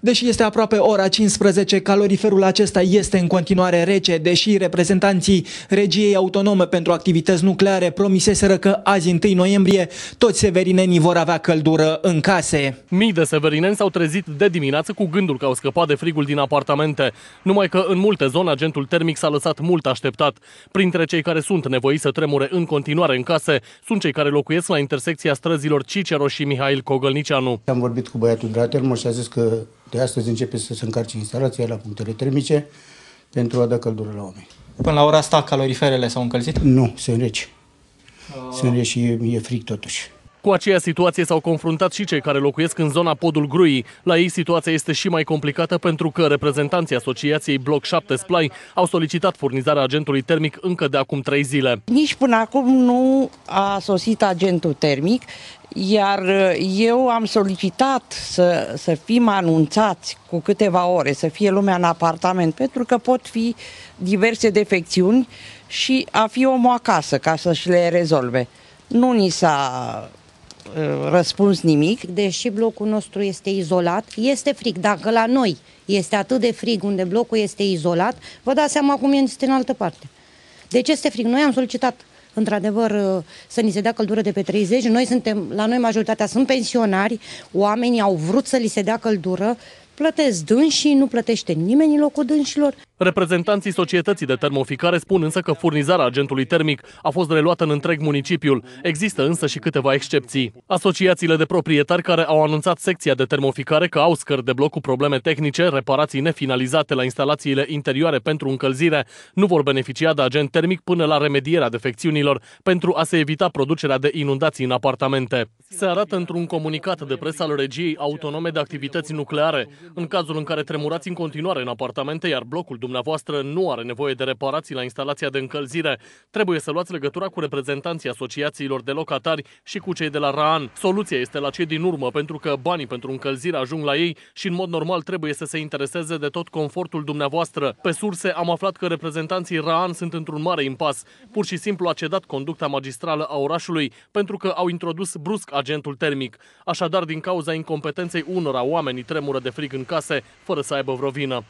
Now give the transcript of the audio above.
Deși este aproape ora 15, caloriferul acesta este în continuare rece, deși reprezentanții regiei autonome pentru activități nucleare promiseseră că azi 1 noiembrie toți severinenii vor avea căldură în case. Mii de severineni s-au trezit de dimineață cu gândul că au scăpat de frigul din apartamente, numai că în multe zone agentul termic s-a lăsat mult așteptat. Printre cei care sunt nevoiți să tremure în continuare în case, sunt cei care locuiesc la intersecția străzilor Cicero și Mihail Cogălnicianu. Am vorbit cu băiatul Drater, și a zis că de astăzi începe să se încarce instalația la punctele termice pentru a da căldură la oameni. Până la ora asta caloriferele s-au încălzit? Nu, sunt reci. Uh... Sunt reci și e, e fric totuși. Cu aceea situație s-au confruntat și cei care locuiesc în zona Podul Gruii. La ei situația este și mai complicată pentru că reprezentanții Asociației Bloc 7 Splai au solicitat furnizarea agentului termic încă de acum trei zile. Nici până acum nu a sosit agentul termic, iar eu am solicitat să, să fim anunțați cu câteva ore, să fie lumea în apartament, pentru că pot fi diverse defecțiuni și a fi omul acasă ca să-și le rezolve. Nu ni s-a Uh, răspuns nimic, deși blocul nostru este izolat, este frig. Dacă la noi este atât de frig unde blocul este izolat, vă dați seama cum este în altă parte. De Deci este frig. Noi am solicitat într-adevăr uh, să ni se dea căldură de pe 30. Noi suntem, la noi majoritatea sunt pensionari, oamenii au vrut să li se dea căldură, plătesc dânsii, nu plătește nimeni locul dânșilor. Reprezentanții societății de termoficare spun însă că furnizarea agentului termic a fost reluată în întreg municipiul. Există însă și câteva excepții. Asociațiile de proprietari care au anunțat secția de termoficare că au scări de bloc cu probleme tehnice, reparații nefinalizate la instalațiile interioare pentru încălzire, nu vor beneficia de agent termic până la remedierea defecțiunilor pentru a se evita producerea de inundații în apartamente. Se arată într-un comunicat de presă al regiei autonome de activități nucleare, în cazul în care tremurați în continuare în apartamente, iar blocul dumneavoastră nu are nevoie de reparații la instalația de încălzire. Trebuie să luați legătura cu reprezentanții asociațiilor de locatari și cu cei de la RAAN. Soluția este la cei din urmă, pentru că banii pentru încălzire ajung la ei și în mod normal trebuie să se intereseze de tot confortul dumneavoastră. Pe surse am aflat că reprezentanții RAAN sunt într-un mare impas. Pur și simplu a cedat conducta magistrală a orașului pentru că au introdus brusc agentul termic. Așadar, din cauza incompetenței unora, oamenii tremură de frig în case, fără să aibă vreo vină.